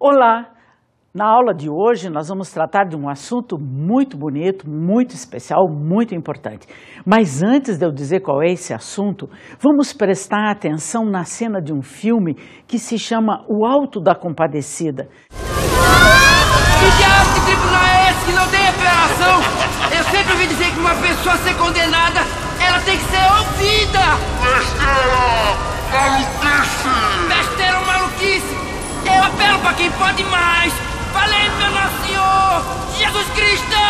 Olá! Na aula de hoje nós vamos tratar de um assunto muito bonito, muito especial, muito importante. Mas antes de eu dizer qual é esse assunto, vamos prestar atenção na cena de um filme que se chama O Alto da Compadecida. Que diabo de tribunal é esse que não tem apelação? Eu sempre ouvi dizer que uma pessoa ser condenada, ela tem que ser ouvida! Besteira! quem pode mais! Valei, meu Nosso Senhor! Jesus Cristo!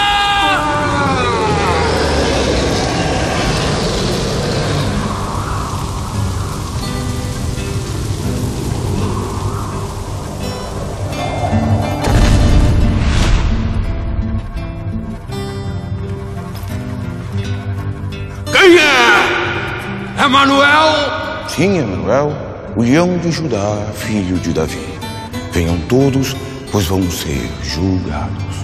Quem é? Emanuel? Sim, Emanuel, o leão de Judá, filho de Davi. Venham todos, pois vão ser julgados.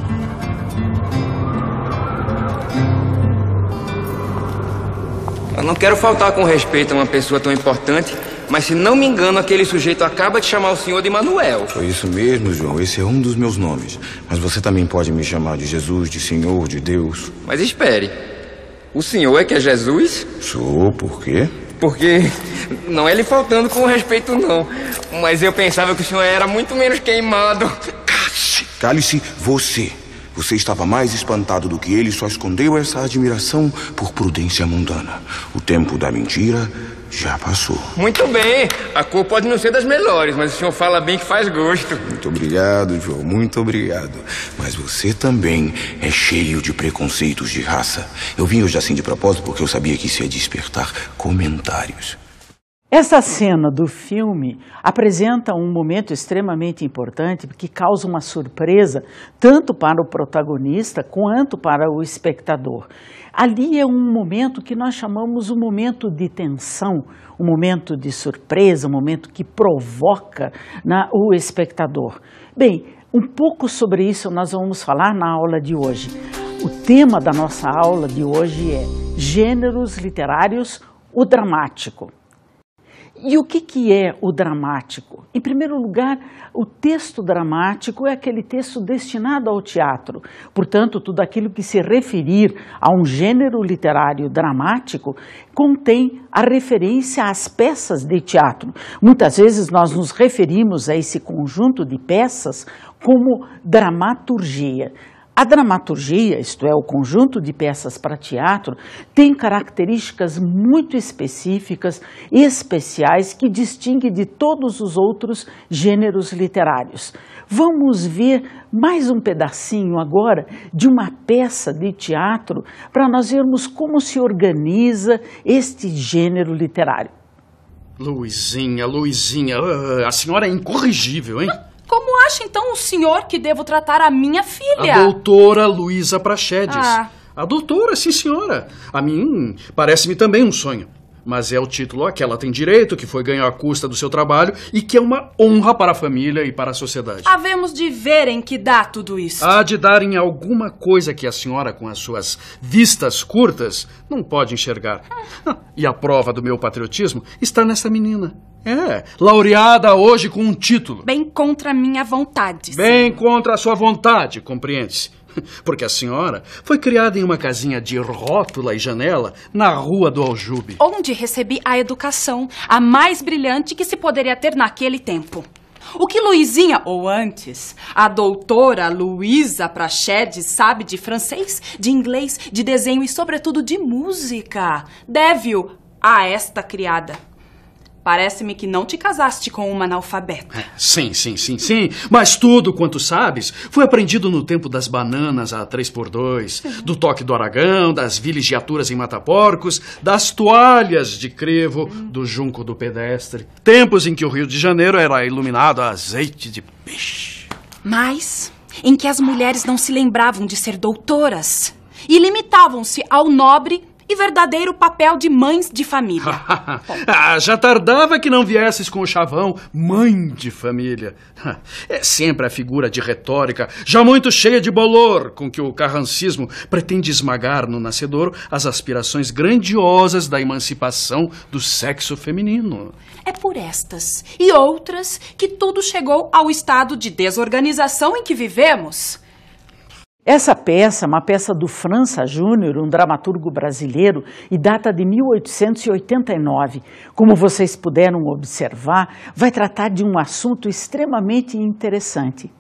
Eu não quero faltar com respeito a uma pessoa tão importante, mas se não me engano, aquele sujeito acaba de chamar o senhor de Manuel. Foi isso mesmo, João. Esse é um dos meus nomes. Mas você também pode me chamar de Jesus, de Senhor, de Deus. Mas espere. O senhor é que é Jesus? Sou, por quê? Porque não é lhe faltando com respeito, não. Mas eu pensava que o senhor era muito menos queimado. Cale-se você. Você estava mais espantado do que ele, só escondeu essa admiração por prudência mundana. O tempo da mentira já passou. Muito bem. A cor pode não ser das melhores, mas o senhor fala bem que faz gosto. Muito obrigado, João. Muito obrigado. Mas você também é cheio de preconceitos de raça. Eu vim hoje assim de propósito porque eu sabia que isso ia despertar comentários. Essa cena do filme apresenta um momento extremamente importante que causa uma surpresa tanto para o protagonista quanto para o espectador. Ali é um momento que nós chamamos o um momento de tensão, um momento de surpresa, um momento que provoca né, o espectador. Bem, um pouco sobre isso nós vamos falar na aula de hoje. O tema da nossa aula de hoje é Gêneros Literários, o Dramático. E o que, que é o dramático? Em primeiro lugar, o texto dramático é aquele texto destinado ao teatro. Portanto, tudo aquilo que se referir a um gênero literário dramático contém a referência às peças de teatro. Muitas vezes nós nos referimos a esse conjunto de peças como dramaturgia. A dramaturgia, isto é, o conjunto de peças para teatro, tem características muito específicas e especiais que distingue de todos os outros gêneros literários. Vamos ver mais um pedacinho agora de uma peça de teatro para nós vermos como se organiza este gênero literário. Luizinha, Luizinha, ah, a senhora é incorrigível, hein? Como acha então o senhor que devo tratar a minha filha? A doutora Luísa Prachedes. Ah. A doutora, sim senhora. A mim hum, parece-me também um sonho. Mas é o título a que ela tem direito, que foi ganho à custa do seu trabalho e que é uma honra para a família e para a sociedade. Havemos de ver em que dá tudo isso. Há de dar em alguma coisa que a senhora, com as suas vistas curtas, não pode enxergar. Hum. Ah, e a prova do meu patriotismo está nessa menina. É, laureada hoje com um título. Bem contra a minha vontade. Senhor. Bem contra a sua vontade, compreende-se. Porque a senhora foi criada em uma casinha de rótula e janela na rua do Aljube. Onde recebi a educação, a mais brilhante que se poderia ter naquele tempo. O que Luizinha, ou antes, a doutora Luísa Prached sabe de francês, de inglês, de desenho e, sobretudo, de música, deve-o a esta criada. Parece-me que não te casaste com uma analfabeta. É, sim, sim, sim, sim. Mas tudo quanto sabes foi aprendido no tempo das bananas a 3x2, do toque do Aragão, das villegiaturas em Mataporcos, das toalhas de crevo, do junco do pedestre. Tempos em que o Rio de Janeiro era iluminado a azeite de peixe. Mas em que as mulheres não se lembravam de ser doutoras e limitavam-se ao nobre e verdadeiro papel de mães de família. ah, já tardava que não viesses com o chavão mãe de família. É sempre a figura de retórica, já muito cheia de bolor, com que o carrancismo pretende esmagar no nascedor as aspirações grandiosas da emancipação do sexo feminino. É por estas e outras que tudo chegou ao estado de desorganização em que vivemos. Essa peça, uma peça do França Júnior, um dramaturgo brasileiro, e data de 1889. Como vocês puderam observar, vai tratar de um assunto extremamente interessante.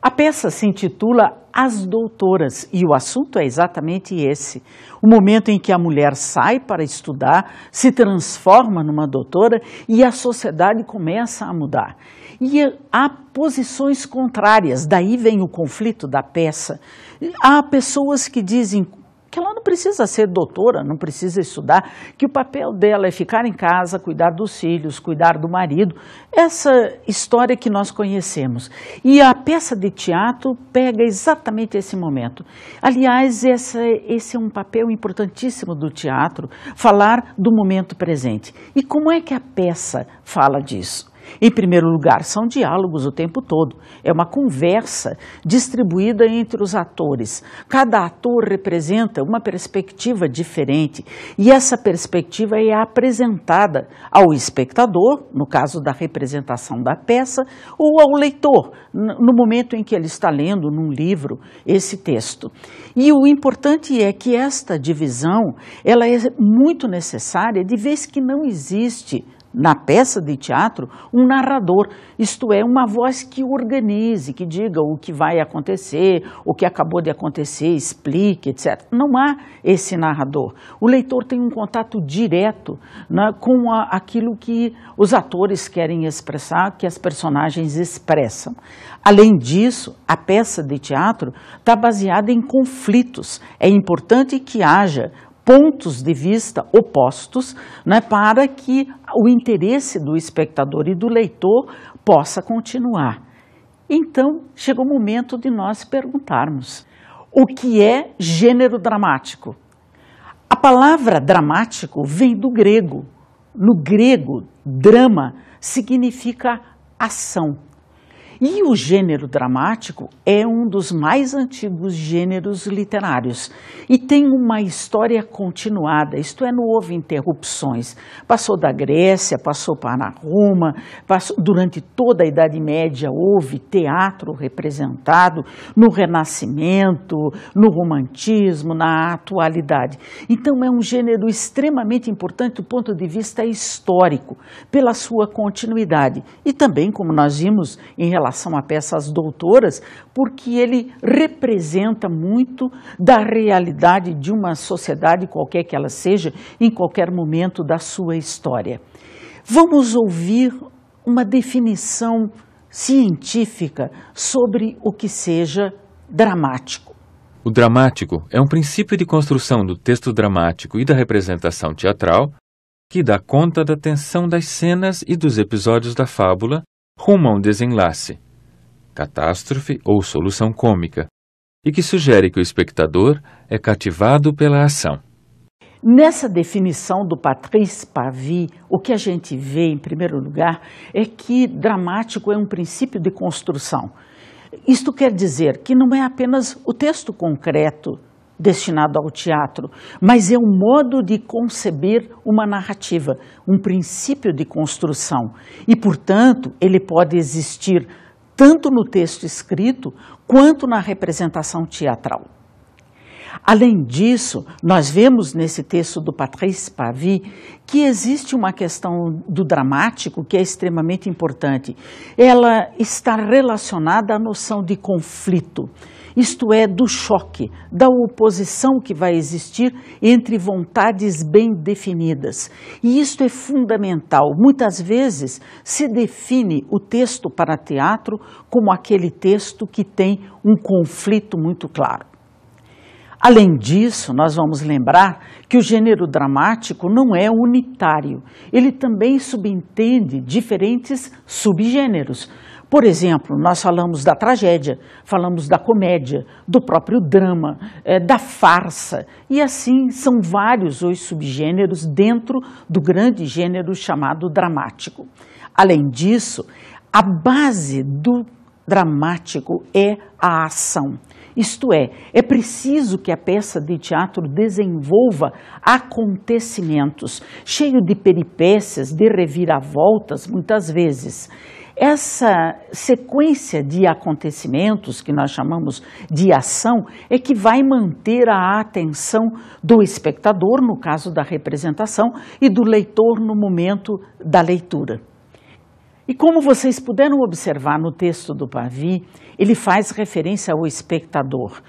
A peça se intitula As Doutoras e o assunto é exatamente esse: o momento em que a mulher sai para estudar, se transforma numa doutora e a sociedade começa a mudar. E há posições contrárias, daí vem o conflito da peça. Há pessoas que dizem que ela não precisa ser doutora, não precisa estudar, que o papel dela é ficar em casa, cuidar dos filhos, cuidar do marido, essa história que nós conhecemos. E a peça de teatro pega exatamente esse momento. Aliás, essa, esse é um papel importantíssimo do teatro, falar do momento presente. E como é que a peça fala disso? Em primeiro lugar, são diálogos o tempo todo. É uma conversa distribuída entre os atores. Cada ator representa uma perspectiva diferente e essa perspectiva é apresentada ao espectador, no caso da representação da peça, ou ao leitor, no momento em que ele está lendo num livro esse texto. E o importante é que esta divisão, ela é muito necessária de vez que não existe na peça de teatro, um narrador, isto é, uma voz que organize, que diga o que vai acontecer, o que acabou de acontecer, explique, etc. Não há esse narrador. O leitor tem um contato direto né, com a, aquilo que os atores querem expressar, que as personagens expressam. Além disso, a peça de teatro está baseada em conflitos. É importante que haja pontos de vista opostos, né, para que o interesse do espectador e do leitor possa continuar. Então, chegou o momento de nós perguntarmos: o que é gênero dramático? A palavra dramático vem do grego. No grego, drama significa ação. E o gênero dramático é um dos mais antigos gêneros literários e tem uma história continuada, isto é, não houve interrupções. Passou da Grécia, passou para Roma, passou, durante toda a Idade Média houve teatro representado no Renascimento, no Romantismo, na atualidade. Então é um gênero extremamente importante do ponto de vista histórico, pela sua continuidade e também, como nós vimos em relação relação à peça As Doutoras, porque ele representa muito da realidade de uma sociedade, qualquer que ela seja, em qualquer momento da sua história. Vamos ouvir uma definição científica sobre o que seja dramático. O dramático é um princípio de construção do texto dramático e da representação teatral que dá conta da tensão das cenas e dos episódios da fábula rumo a um desenlace, catástrofe ou solução cômica, e que sugere que o espectador é cativado pela ação. Nessa definição do Patrice Pavi, o que a gente vê, em primeiro lugar, é que dramático é um princípio de construção. Isto quer dizer que não é apenas o texto concreto destinado ao teatro, mas é um modo de conceber uma narrativa, um princípio de construção. E, portanto, ele pode existir tanto no texto escrito quanto na representação teatral. Além disso, nós vemos nesse texto do Patrice Pavi que existe uma questão do dramático que é extremamente importante. Ela está relacionada à noção de conflito isto é, do choque, da oposição que vai existir entre vontades bem definidas. E isto é fundamental. Muitas vezes se define o texto para teatro como aquele texto que tem um conflito muito claro. Além disso, nós vamos lembrar que o gênero dramático não é unitário. Ele também subentende diferentes subgêneros, por exemplo, nós falamos da tragédia, falamos da comédia, do próprio drama, é, da farsa, e assim são vários os subgêneros dentro do grande gênero chamado dramático. Além disso, a base do dramático é a ação. Isto é, é preciso que a peça de teatro desenvolva acontecimentos, cheio de peripécias, de reviravoltas, muitas vezes. Essa sequência de acontecimentos, que nós chamamos de ação, é que vai manter a atenção do espectador, no caso da representação, e do leitor no momento da leitura. E como vocês puderam observar no texto do Pavi, ele faz referência ao espectador.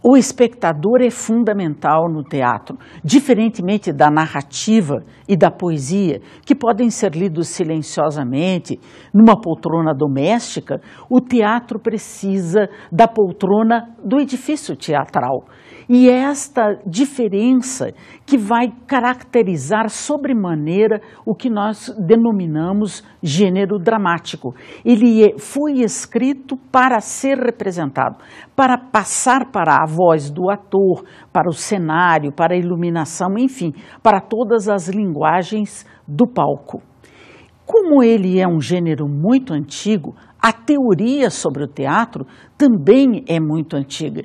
O espectador é fundamental no teatro, diferentemente da narrativa e da poesia, que podem ser lidos silenciosamente numa poltrona doméstica, o teatro precisa da poltrona do edifício teatral, e é esta diferença que vai caracterizar sobremaneira o que nós denominamos gênero dramático. Ele é, foi escrito para ser representado, para passar para a voz do ator, para o cenário, para a iluminação, enfim, para todas as linguagens do palco. Como ele é um gênero muito antigo, a teoria sobre o teatro também é muito antiga.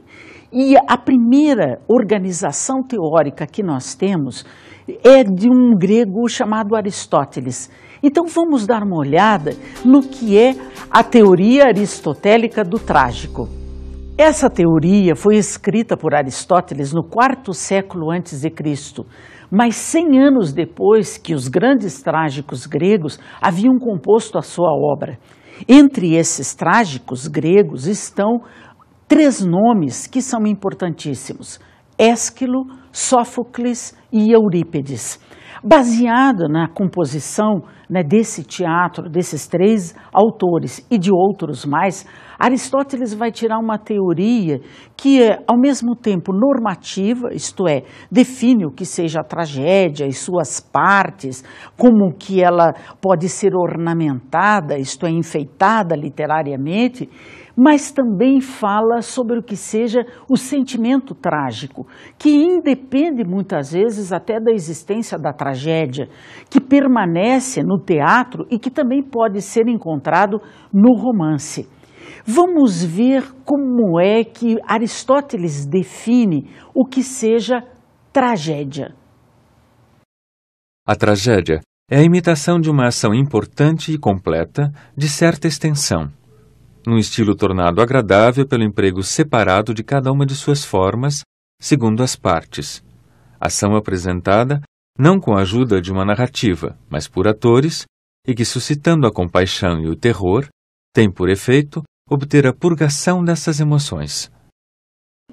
E a primeira organização teórica que nós temos é de um grego chamado Aristóteles. Então vamos dar uma olhada no que é a teoria aristotélica do trágico. Essa teoria foi escrita por Aristóteles no quarto século antes de Cristo, mas cem anos depois que os grandes trágicos gregos haviam composto a sua obra. Entre esses trágicos gregos estão três nomes que são importantíssimos: Ésquilo, Sófocles e Eurípedes. Baseado na composição né, desse teatro, desses três autores e de outros mais, Aristóteles vai tirar uma teoria que é, ao mesmo tempo, normativa, isto é, define o que seja a tragédia e suas partes, como que ela pode ser ornamentada, isto é, enfeitada literariamente, mas também fala sobre o que seja o sentimento trágico, que independe muitas vezes até da existência da tragédia, que permanece no teatro e que também pode ser encontrado no romance. Vamos ver como é que Aristóteles define o que seja tragédia. A tragédia é a imitação de uma ação importante e completa de certa extensão num estilo tornado agradável pelo emprego separado de cada uma de suas formas, segundo as partes. Ação apresentada não com a ajuda de uma narrativa, mas por atores, e que, suscitando a compaixão e o terror, tem por efeito obter a purgação dessas emoções.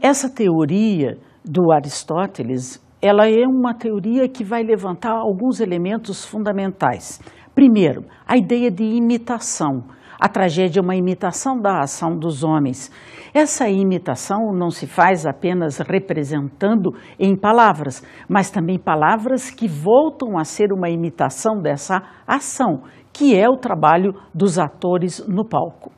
Essa teoria do Aristóteles, ela é uma teoria que vai levantar alguns elementos fundamentais. Primeiro, a ideia de imitação a tragédia é uma imitação da ação dos homens. Essa imitação não se faz apenas representando em palavras, mas também palavras que voltam a ser uma imitação dessa ação, que é o trabalho dos atores no palco.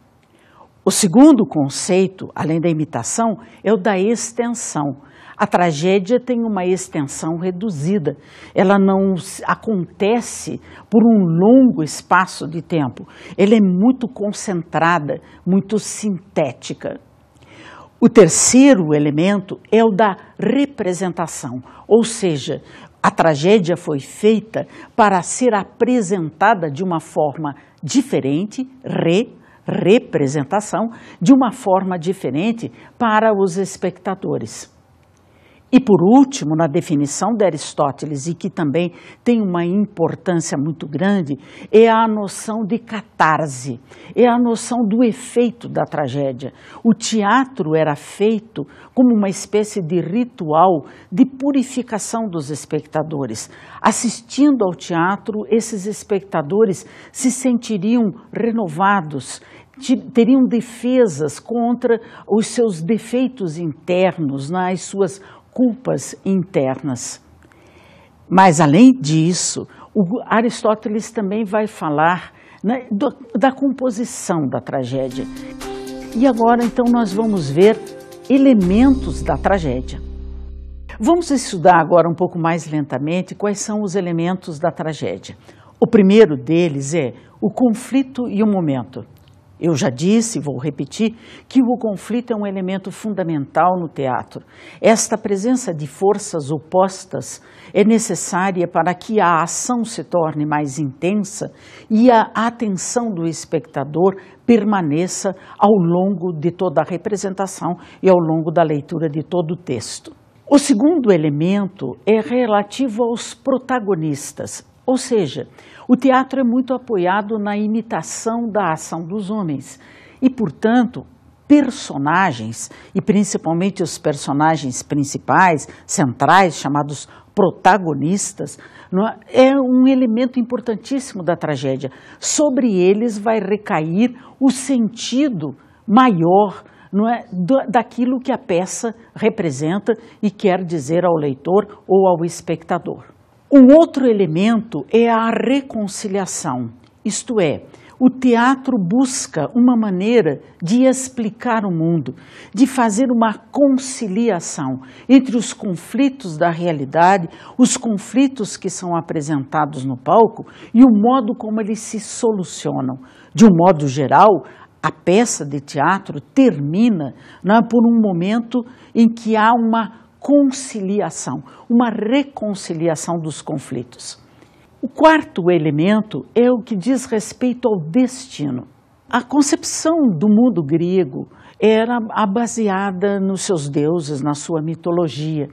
O segundo conceito, além da imitação, é o da extensão a tragédia tem uma extensão reduzida, ela não acontece por um longo espaço de tempo, ela é muito concentrada, muito sintética. O terceiro elemento é o da representação, ou seja, a tragédia foi feita para ser apresentada de uma forma diferente, re, representação, de uma forma diferente para os espectadores. E por último, na definição de Aristóteles, e que também tem uma importância muito grande, é a noção de catarse, é a noção do efeito da tragédia. O teatro era feito como uma espécie de ritual de purificação dos espectadores. Assistindo ao teatro, esses espectadores se sentiriam renovados, teriam defesas contra os seus defeitos internos, né, as suas culpas internas. Mas, além disso, Aristóteles também vai falar né, do, da composição da tragédia. E agora, então, nós vamos ver elementos da tragédia. Vamos estudar agora um pouco mais lentamente quais são os elementos da tragédia. O primeiro deles é o conflito e o momento. Eu já disse, vou repetir, que o conflito é um elemento fundamental no teatro. Esta presença de forças opostas é necessária para que a ação se torne mais intensa e a atenção do espectador permaneça ao longo de toda a representação e ao longo da leitura de todo o texto. O segundo elemento é relativo aos protagonistas, ou seja, o teatro é muito apoiado na imitação da ação dos homens e, portanto, personagens, e principalmente os personagens principais, centrais, chamados protagonistas, é? é um elemento importantíssimo da tragédia. Sobre eles vai recair o sentido maior não é, daquilo que a peça representa e quer dizer ao leitor ou ao espectador. Um outro elemento é a reconciliação, isto é, o teatro busca uma maneira de explicar o mundo, de fazer uma conciliação entre os conflitos da realidade, os conflitos que são apresentados no palco e o modo como eles se solucionam. De um modo geral, a peça de teatro termina né, por um momento em que há uma conciliação, uma reconciliação dos conflitos. O quarto elemento é o que diz respeito ao destino. A concepção do mundo grego era baseada nos seus deuses, na sua mitologia.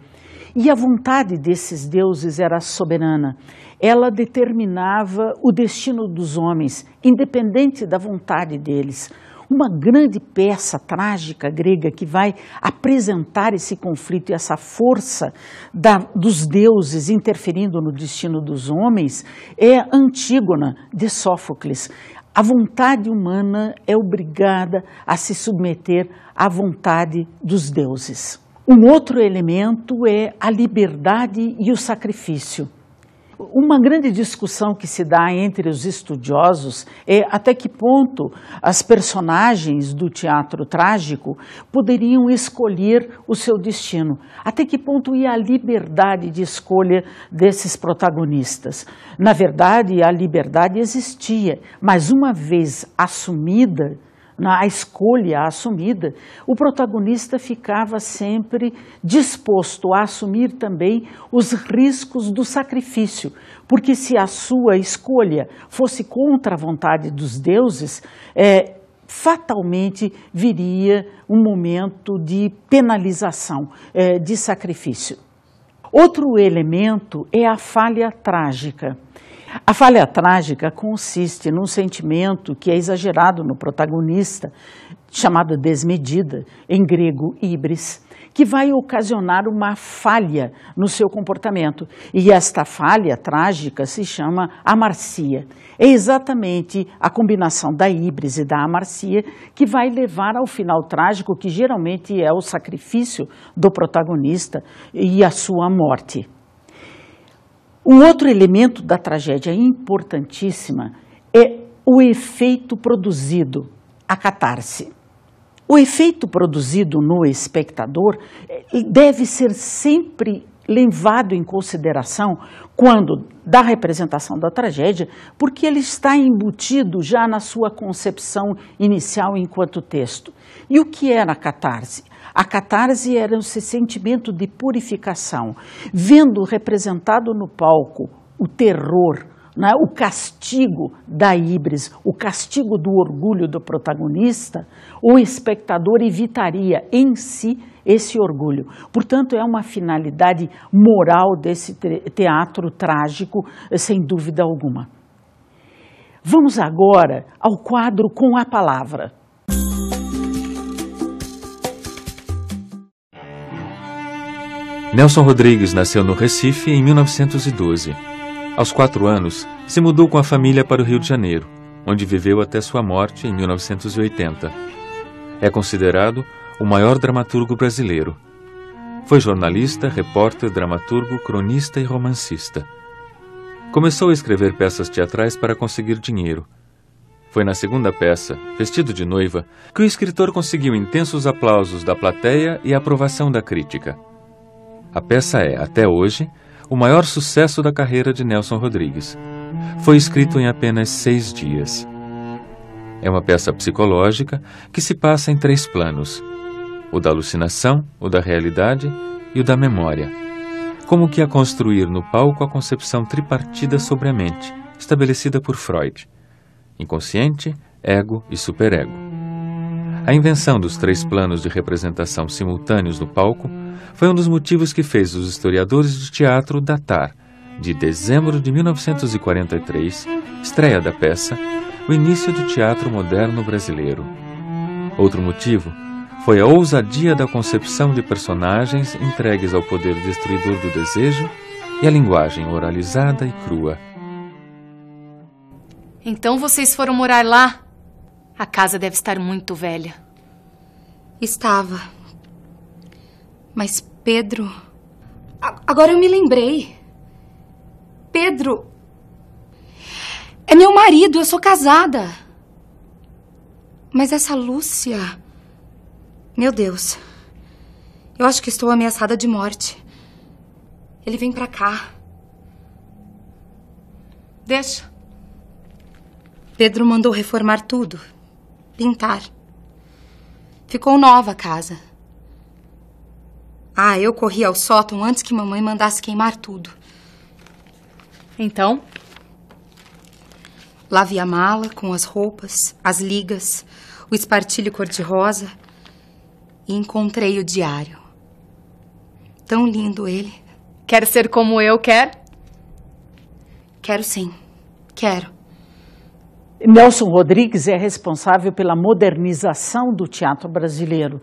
E a vontade desses deuses era soberana. Ela determinava o destino dos homens, independente da vontade deles uma grande peça trágica grega que vai apresentar esse conflito e essa força da, dos deuses interferindo no destino dos homens é Antígona, de Sófocles. A vontade humana é obrigada a se submeter à vontade dos deuses. Um outro elemento é a liberdade e o sacrifício. Uma grande discussão que se dá entre os estudiosos é até que ponto as personagens do teatro trágico poderiam escolher o seu destino, até que ponto ia a liberdade de escolha desses protagonistas. Na verdade, a liberdade existia, mas uma vez assumida, na escolha assumida, o protagonista ficava sempre disposto a assumir também os riscos do sacrifício, porque se a sua escolha fosse contra a vontade dos deuses, é, fatalmente viria um momento de penalização, é, de sacrifício. Outro elemento é a falha trágica. A falha trágica consiste num sentimento que é exagerado no protagonista, chamado desmedida, em grego ibris, que vai ocasionar uma falha no seu comportamento. E esta falha trágica se chama amarcia. É exatamente a combinação da ibris e da amarcia que vai levar ao final trágico, que geralmente é o sacrifício do protagonista e a sua morte. Um outro elemento da tragédia importantíssima é o efeito produzido, a catarse. O efeito produzido no espectador eh, deve ser sempre levado em consideração quando da representação da tragédia, porque ele está embutido já na sua concepção inicial enquanto texto. E o que era a catarse? A catarse era esse sentimento de purificação, vendo representado no palco o terror, né, o castigo da híbris, o castigo do orgulho do protagonista, o espectador evitaria em si esse orgulho. Portanto, é uma finalidade moral desse teatro trágico, eh, sem dúvida alguma. Vamos agora ao quadro com a palavra. Nelson Rodrigues nasceu no Recife em 1912. Aos quatro anos, se mudou com a família para o Rio de Janeiro, onde viveu até sua morte em 1980. É considerado o maior dramaturgo brasileiro. Foi jornalista, repórter, dramaturgo, cronista e romancista. Começou a escrever peças teatrais para conseguir dinheiro. Foi na segunda peça, Vestido de Noiva, que o escritor conseguiu intensos aplausos da plateia e aprovação da crítica. A peça é, até hoje, o maior sucesso da carreira de Nelson Rodrigues. Foi escrito em apenas seis dias. É uma peça psicológica que se passa em três planos: o da alucinação, o da realidade e o da memória. Como que a construir no palco a concepção tripartida sobre a mente, estabelecida por Freud: inconsciente, ego e superego. A invenção dos três planos de representação simultâneos no palco foi um dos motivos que fez os historiadores de teatro datar, de dezembro de 1943, estreia da peça, o início do teatro moderno brasileiro. Outro motivo foi a ousadia da concepção de personagens entregues ao poder destruidor do desejo e à linguagem oralizada e crua. Então vocês foram morar lá? A casa deve estar muito velha. Estava. Mas Pedro. agora eu me lembrei. Pedro. É meu marido, eu sou casada. Mas essa Lúcia. Meu Deus. Eu acho que estou ameaçada de morte. Ele vem pra cá. Deixa. Pedro mandou reformar tudo. Pintar. Ficou nova a casa. Ah, eu corri ao sótão antes que mamãe mandasse queimar tudo. Então? Lavei a mala com as roupas, as ligas, o espartilho cor-de-rosa e encontrei o diário. Tão lindo ele. Quer ser como eu quer? Quero sim. Quero. Nelson Rodrigues é responsável pela modernização do teatro brasileiro.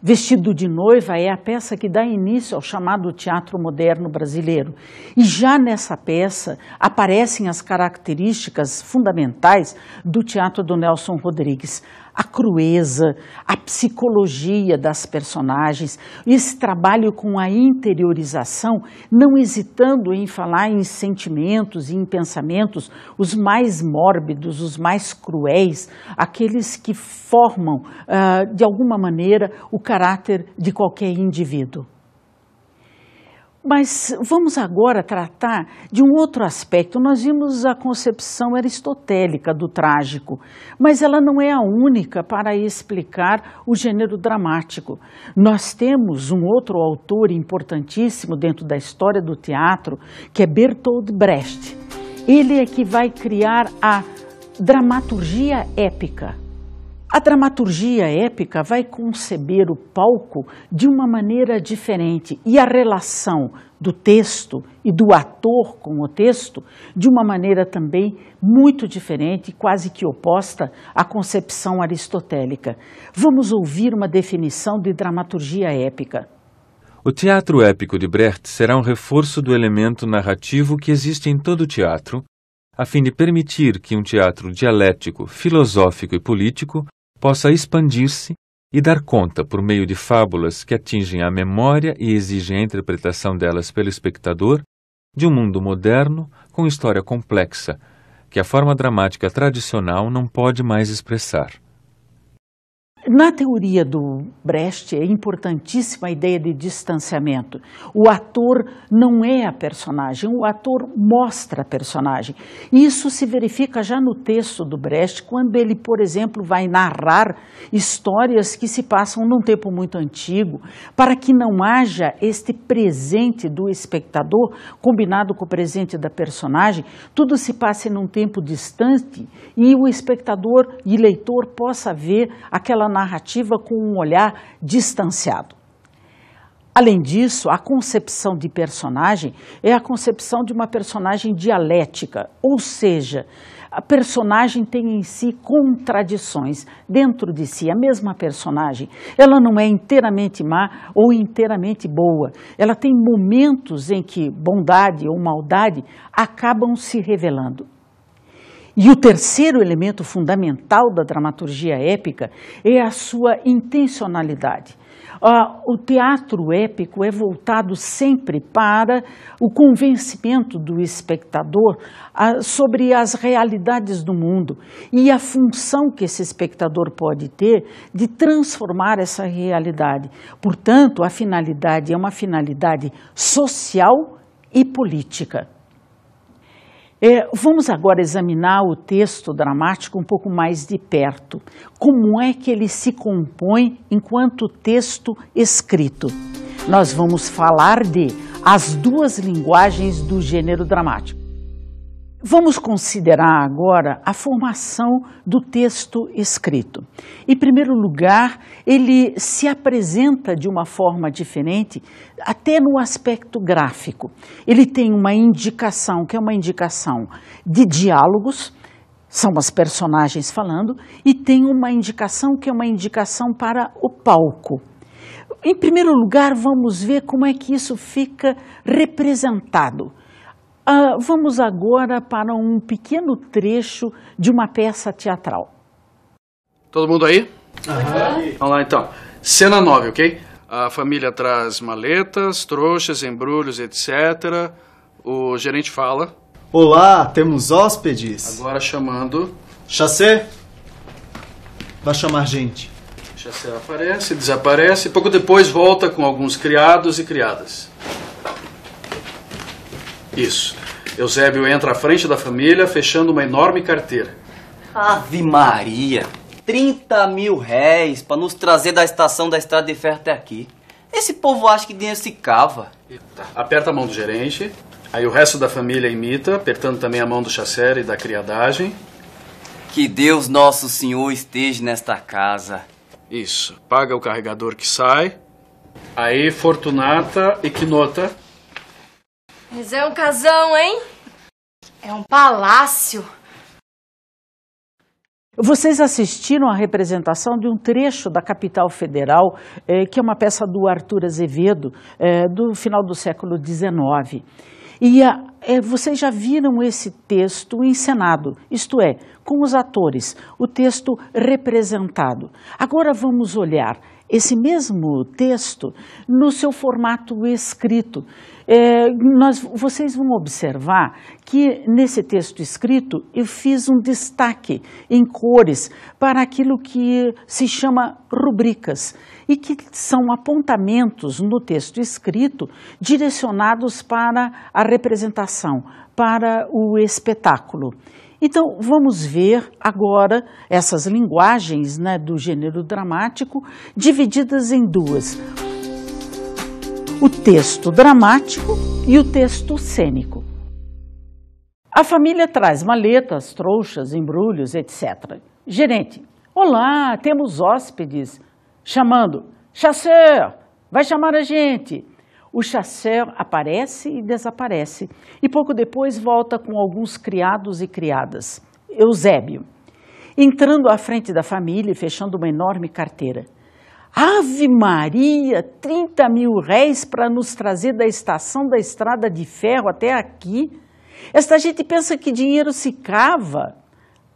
Vestido de Noiva é a peça que dá início ao chamado teatro moderno brasileiro. E já nessa peça aparecem as características fundamentais do teatro do Nelson Rodrigues a crueza, a psicologia das personagens, esse trabalho com a interiorização, não hesitando em falar em sentimentos e em pensamentos, os mais mórbidos, os mais cruéis, aqueles que formam, uh, de alguma maneira, o caráter de qualquer indivíduo. Mas vamos agora tratar de um outro aspecto. Nós vimos a concepção aristotélica do trágico, mas ela não é a única para explicar o gênero dramático. Nós temos um outro autor importantíssimo dentro da história do teatro, que é Bertold Brecht. Ele é que vai criar a dramaturgia épica. A dramaturgia épica vai conceber o palco de uma maneira diferente e a relação do texto e do ator com o texto de uma maneira também muito diferente, quase que oposta à concepção aristotélica. Vamos ouvir uma definição de dramaturgia épica. O teatro épico de Brecht será um reforço do elemento narrativo que existe em todo o teatro, a fim de permitir que um teatro dialético, filosófico e político possa expandir-se e dar conta, por meio de fábulas que atingem a memória e exigem a interpretação delas pelo espectador, de um mundo moderno com história complexa, que a forma dramática tradicional não pode mais expressar. Na teoria do Brecht é importantíssima a ideia de distanciamento. O ator não é a personagem, o ator mostra a personagem. Isso se verifica já no texto do Brecht, quando ele, por exemplo, vai narrar histórias que se passam num tempo muito antigo, para que não haja este presente do espectador combinado com o presente da personagem, tudo se passe num tempo distante e o espectador e leitor possa ver aquela narrativa com um olhar distanciado. Além disso, a concepção de personagem é a concepção de uma personagem dialética, ou seja, a personagem tem em si contradições dentro de si. A mesma personagem, ela não é inteiramente má ou inteiramente boa. Ela tem momentos em que bondade ou maldade acabam se revelando. E o terceiro elemento fundamental da dramaturgia épica é a sua intencionalidade. Ah, o teatro épico é voltado sempre para o convencimento do espectador ah, sobre as realidades do mundo e a função que esse espectador pode ter de transformar essa realidade. Portanto, a finalidade é uma finalidade social e política. É, vamos agora examinar o texto dramático um pouco mais de perto. Como é que ele se compõe enquanto texto escrito? Nós vamos falar de as duas linguagens do gênero dramático. Vamos considerar agora a formação do texto escrito. Em primeiro lugar, ele se apresenta de uma forma diferente, até no aspecto gráfico. Ele tem uma indicação, que é uma indicação de diálogos, são as personagens falando, e tem uma indicação que é uma indicação para o palco. Em primeiro lugar, vamos ver como é que isso fica representado. Uh, vamos agora para um pequeno trecho de uma peça teatral. Todo mundo aí? Uhum. Vamos lá então. Cena 9, ok? A família traz maletas, trouxas, embrulhos, etc. O gerente fala. Olá, temos hóspedes. Agora chamando. Chassé? Vai chamar gente. Chassé aparece, desaparece, pouco depois volta com alguns criados e criadas. Isso. Eusébio entra à frente da família, fechando uma enorme carteira. Ave Maria! 30 mil réis para nos trazer da estação da Estrada de Ferro até aqui. Esse povo acha que dinheiro se cava. Eita. Aperta a mão do gerente, aí o resto da família imita, apertando também a mão do chassero e da criadagem. Que Deus Nosso Senhor esteja nesta casa. Isso. Paga o carregador que sai. Aí Fortunata e Quinota mas é um casão, hein? É um palácio. Vocês assistiram à representação de um trecho da Capital Federal, eh, que é uma peça do Arthur Azevedo, eh, do final do século XIX. E a, eh, vocês já viram esse texto encenado, isto é, com os atores, o texto representado. Agora vamos olhar esse mesmo texto no seu formato escrito. É, nós, vocês vão observar que nesse texto escrito eu fiz um destaque em cores para aquilo que se chama rubricas e que são apontamentos no texto escrito direcionados para a representação, para o espetáculo. Então, vamos ver agora essas linguagens né, do gênero dramático divididas em duas: o texto dramático e o texto cênico. A família traz maletas, trouxas, embrulhos, etc. Gerente, olá, temos hóspedes. Chamando, chasseur, vai chamar a gente. O chasseur aparece e desaparece, e pouco depois volta com alguns criados e criadas. Eusébio, entrando à frente da família e fechando uma enorme carteira. Ave Maria, 30 mil réis para nos trazer da estação da estrada de ferro até aqui. Esta gente pensa que dinheiro se cava.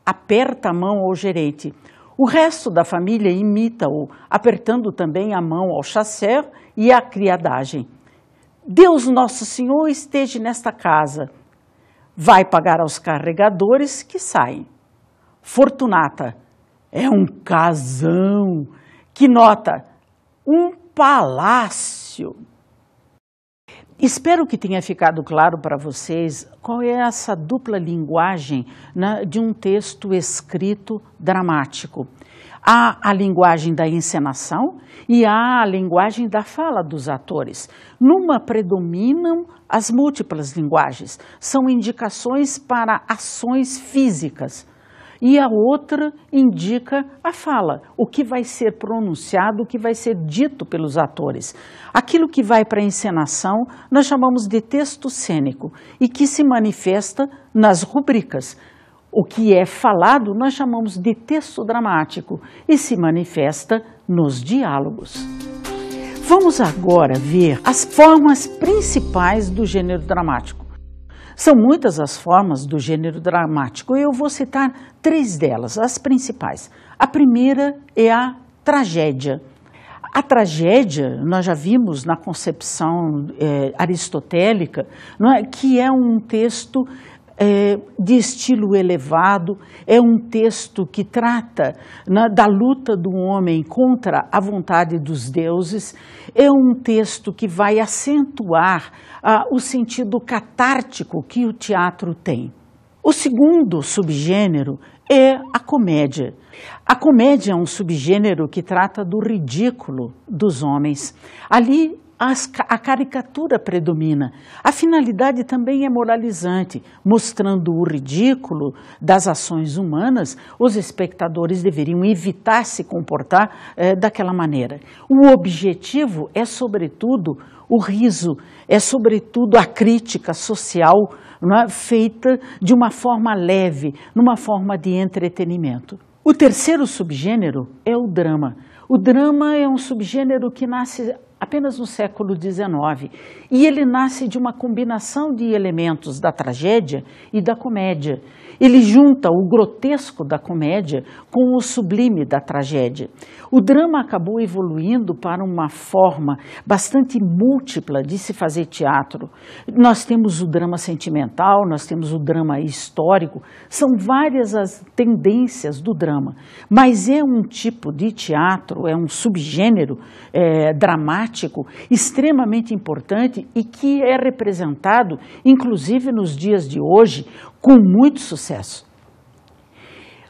Aperta a mão ao gerente. O resto da família imita-o, apertando também a mão ao chasseur e à criadagem. Deus Nosso Senhor esteja nesta casa. Vai pagar aos carregadores que saem. Fortunata é um casão que nota um palácio. Espero que tenha ficado claro para vocês qual é essa dupla linguagem né, de um texto escrito dramático. Há a linguagem da encenação e há a linguagem da fala dos atores. Numa predominam as múltiplas linguagens, são indicações para ações físicas. E a outra indica a fala, o que vai ser pronunciado, o que vai ser dito pelos atores. Aquilo que vai para a encenação nós chamamos de texto cênico e que se manifesta nas rubricas, o que é falado nós chamamos de texto dramático e se manifesta nos diálogos. Vamos agora ver as formas principais do gênero dramático. São muitas as formas do gênero dramático e eu vou citar três delas, as principais. A primeira é a tragédia. A tragédia, nós já vimos na concepção é, aristotélica, é, que é um texto é, de estilo elevado, é um texto que trata né, da luta do homem contra a vontade dos deuses, é um texto que vai acentuar ah, o sentido catártico que o teatro tem. O segundo subgênero é a comédia. A comédia é um subgênero que trata do ridículo dos homens. Ali as, a caricatura predomina. A finalidade também é moralizante, mostrando o ridículo das ações humanas, os espectadores deveriam evitar se comportar eh, daquela maneira. O objetivo é, sobretudo, o riso, é, sobretudo, a crítica social é? feita de uma forma leve, numa forma de entretenimento. O terceiro subgênero é o drama. O drama é um subgênero que nasce apenas no século XIX. E ele nasce de uma combinação de elementos da tragédia e da comédia. Ele junta o grotesco da comédia com o sublime da tragédia. O drama acabou evoluindo para uma forma bastante múltipla de se fazer teatro. Nós temos o drama sentimental, nós temos o drama histórico, são várias as tendências do drama, mas é um tipo de teatro, é um subgênero é, dramático extremamente importante e que é representado, inclusive nos dias de hoje, com muito sucesso.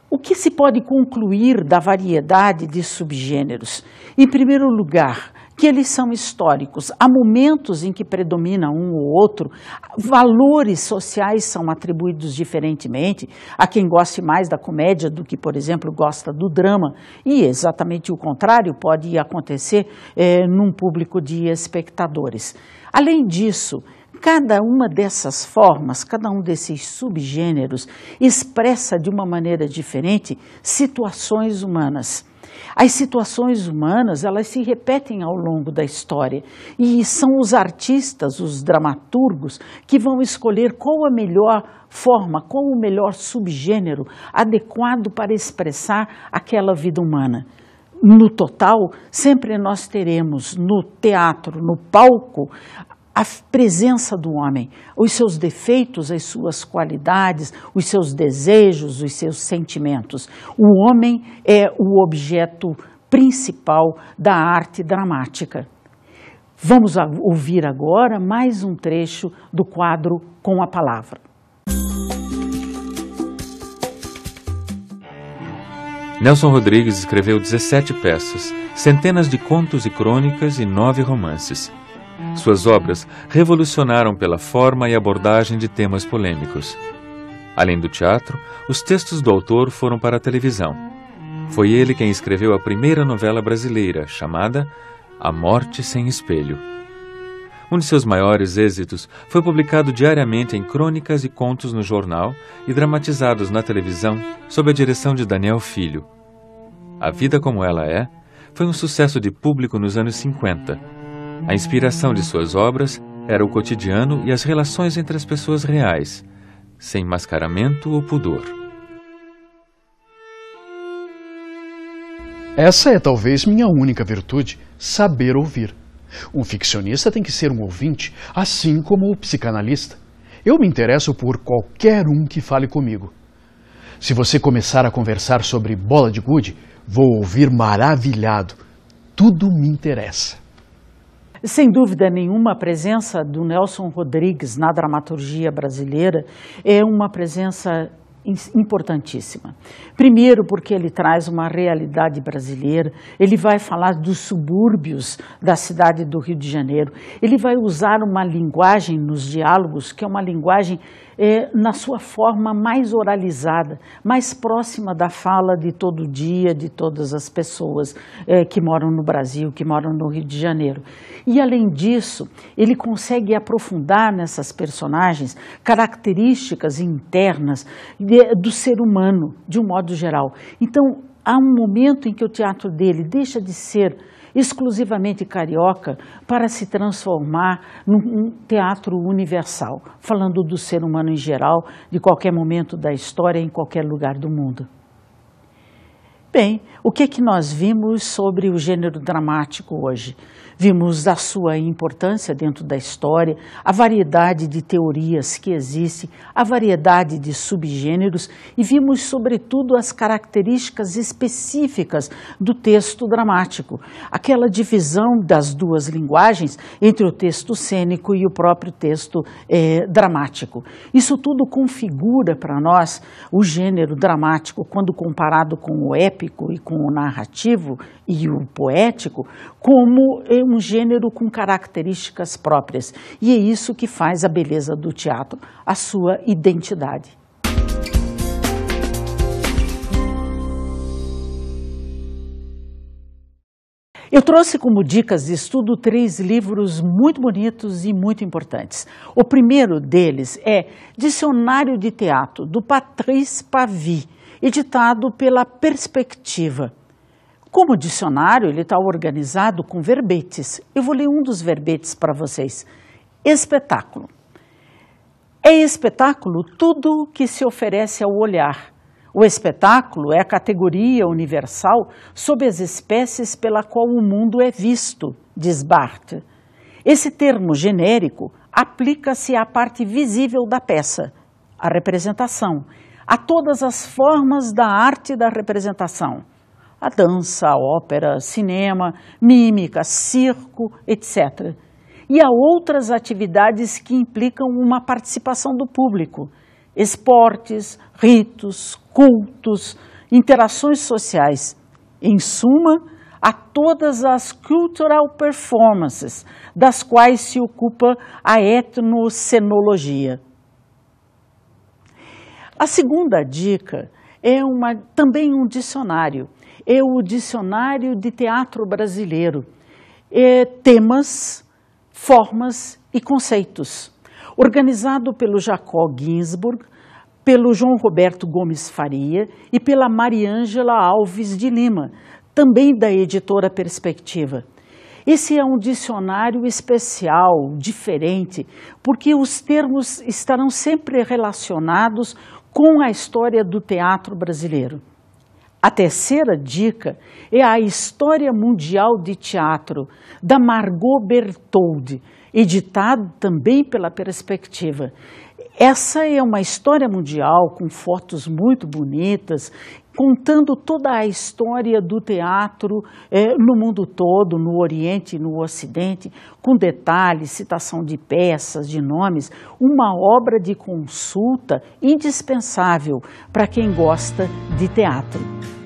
O que se pode concluir da variedade de subgêneros? Em primeiro lugar, que eles são históricos. Há momentos em que predomina um ou outro, valores sociais são atribuídos diferentemente a quem goste mais da comédia do que, por exemplo, gosta do drama, e exatamente o contrário pode acontecer é, num público de espectadores. Além disso, cada uma dessas formas, cada um desses subgêneros expressa de uma maneira diferente situações humanas. As situações humanas, elas se repetem ao longo da história e são os artistas, os dramaturgos, que vão escolher qual a melhor forma, qual o melhor subgênero adequado para expressar aquela vida humana. No total, sempre nós teremos no teatro, no palco, a presença do homem, os seus defeitos, as suas qualidades, os seus desejos, os seus sentimentos. O homem é o objeto principal da arte dramática. Vamos ouvir agora mais um trecho do quadro Com a Palavra. Nelson Rodrigues escreveu 17 peças, centenas de contos e crônicas e nove romances. Suas obras revolucionaram pela forma e abordagem de temas polêmicos. Além do teatro, os textos do autor foram para a televisão. Foi ele quem escreveu a primeira novela brasileira, chamada A Morte Sem Espelho. Um de seus maiores êxitos foi publicado diariamente em crônicas e contos no jornal e dramatizados na televisão sob a direção de Daniel Filho. A Vida Como Ela É foi um sucesso de público nos anos 50 a inspiração de suas obras era o cotidiano e as relações entre as pessoas reais, sem mascaramento ou pudor. Essa é talvez minha única virtude: saber ouvir. Um ficcionista tem que ser um ouvinte, assim como o psicanalista. Eu me interesso por qualquer um que fale comigo. Se você começar a conversar sobre bola de gude, vou ouvir maravilhado. Tudo me interessa. Sem dúvida nenhuma, a presença do Nelson Rodrigues na dramaturgia brasileira é uma presença importantíssima. Primeiro, porque ele traz uma realidade brasileira, ele vai falar dos subúrbios da cidade do Rio de Janeiro, ele vai usar uma linguagem nos diálogos que é uma linguagem é, na sua forma mais oralizada, mais próxima da fala de todo dia, de todas as pessoas é, que moram no Brasil, que moram no Rio de Janeiro. E além disso, ele consegue aprofundar nessas personagens características internas de, do ser humano, de um modo geral. Então, há um momento em que o teatro dele deixa de ser exclusivamente carioca para se transformar num teatro universal, falando do ser humano em geral, de qualquer momento da história, em qualquer lugar do mundo. Bem, o que é que nós vimos sobre o gênero dramático hoje? Vimos a sua importância dentro da história, a variedade de teorias que existem, a variedade de subgêneros e vimos, sobretudo, as características específicas do texto dramático, aquela divisão das duas linguagens entre o texto cênico e o próprio texto é, dramático. Isso tudo configura para nós o gênero dramático, quando comparado com o épico e com o narrativo e o poético, como um eh, um gênero com características próprias. E é isso que faz a beleza do teatro, a sua identidade. Eu trouxe como dicas de estudo três livros muito bonitos e muito importantes. O primeiro deles é Dicionário de Teatro, do Patrice Pavi, editado pela Perspectiva. Como dicionário, ele está organizado com verbetes. Eu vou ler um dos verbetes para vocês. Espetáculo. É espetáculo tudo que se oferece ao olhar. O espetáculo é a categoria universal sobre as espécies pela qual o mundo é visto, diz Barthes. Esse termo genérico aplica-se à parte visível da peça, a representação, a todas as formas da arte da representação a dança, a ópera, cinema, mímica, circo, etc. E a outras atividades que implicam uma participação do público, esportes, ritos, cultos, interações sociais. Em suma, a todas as cultural performances, das quais se ocupa a etnocenologia. A segunda dica é uma, também um dicionário é o Dicionário de Teatro Brasileiro, temas, formas e conceitos, organizado pelo Jacó Ginsburg, pelo João Roberto Gomes Faria e pela Mariângela Alves de Lima, também da editora Perspectiva. Esse é um dicionário especial, diferente, porque os termos estarão sempre relacionados com a história do teatro brasileiro. A terceira dica é a História Mundial de Teatro, da Margot Bertoldi, editado também pela Perspectiva. Essa é uma história mundial com fotos muito bonitas contando toda a história do teatro é, no mundo todo, no Oriente e no Ocidente, com detalhes, citação de peças, de nomes, uma obra de consulta indispensável para quem gosta de teatro.